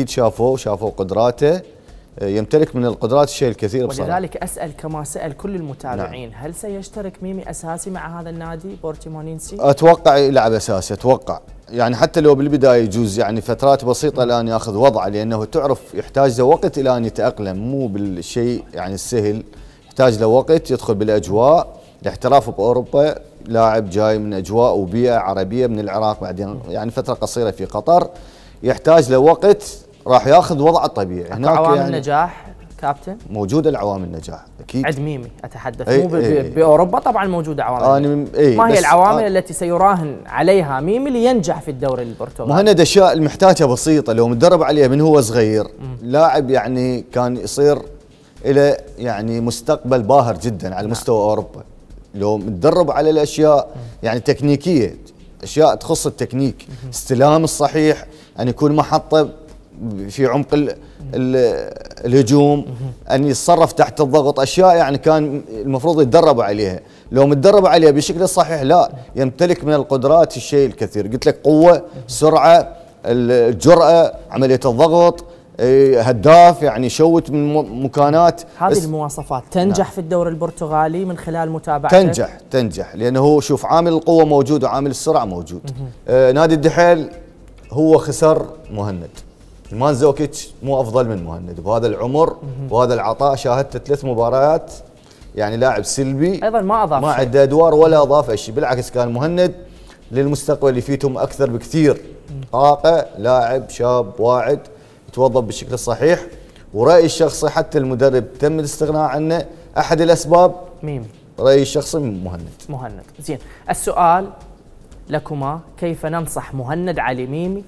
اكيد شافوه شافوا قدراته آه، يمتلك من القدرات الشيء الكثير بصراحه ولذلك اسال كما سال كل المتابعين نعم. هل سيشترك ميمي اساسي مع هذا النادي بورتيمونينسي؟ اتوقع يلعب اساسي اتوقع يعني حتى لو بالبدايه يجوز يعني فترات بسيطه الان ياخذ وضعه لانه تعرف يحتاج له وقت الى ان يتاقلم مو بالشيء يعني السهل يحتاج له وقت يدخل بالاجواء الاحتراف باوروبا لاعب جاي من اجواء وبيئه عربيه من العراق بعدين يعني فتره قصيره في قطر يحتاج لوقت راح ياخذ وضعه الطبيعي هناك عوامل يعني نجاح كابتن موجوده العوامل النجاح اكيد عند ميمي اتحدث أي مو أي باوروبا طبعا موجوده عوامل أنا أي ما هي العوامل آه التي سيراهن عليها ميمي لينجح في الدوري البرتغالي مهند اشياء المحتاجه بسيطه لو متدرب عليها من هو صغير لاعب يعني كان يصير الى يعني مستقبل باهر جدا على نعم. مستوى نعم. اوروبا لو متدرب على الاشياء يعني تكنيكيه اشياء تخص التكنيك استلام الصحيح ان يعني يكون محطه في عمق الهجوم ان يتصرف تحت الضغط اشياء يعني كان المفروض يتدرب عليها لو متدرب عليها بالشكل الصحيح لا يمتلك من القدرات الشيء الكثير قلت لك قوه سرعه الجراه عمليه الضغط إيه، هداف يعني شوت من مكانات هذه المواصفات تنجح نعم. في الدوري البرتغالي من خلال متابعته تنجح تنجح لانه هو شوف عامل القوه موجود وعامل السرعه موجود آه نادي الدحيل هو خسر مهند زوكيتش مو افضل من مهند بهذا العمر وهذا العطاء شاهدت ثلاث مباريات يعني لاعب سلبي ايضا ما اضاف ما عنده ادوار ولا اضاف شيء بالعكس كان مهند للمستقبل اللي فيتهم اكثر بكثير طاقه لاعب شاب واعد يتوظف بالشكل الصحيح ورايي الشخصي حتى المدرب تم الاستغناء عنه احد الاسباب مين رايي الشخصي مهند مهند زين السؤال لكما كيف ننصح مهند علي ميمي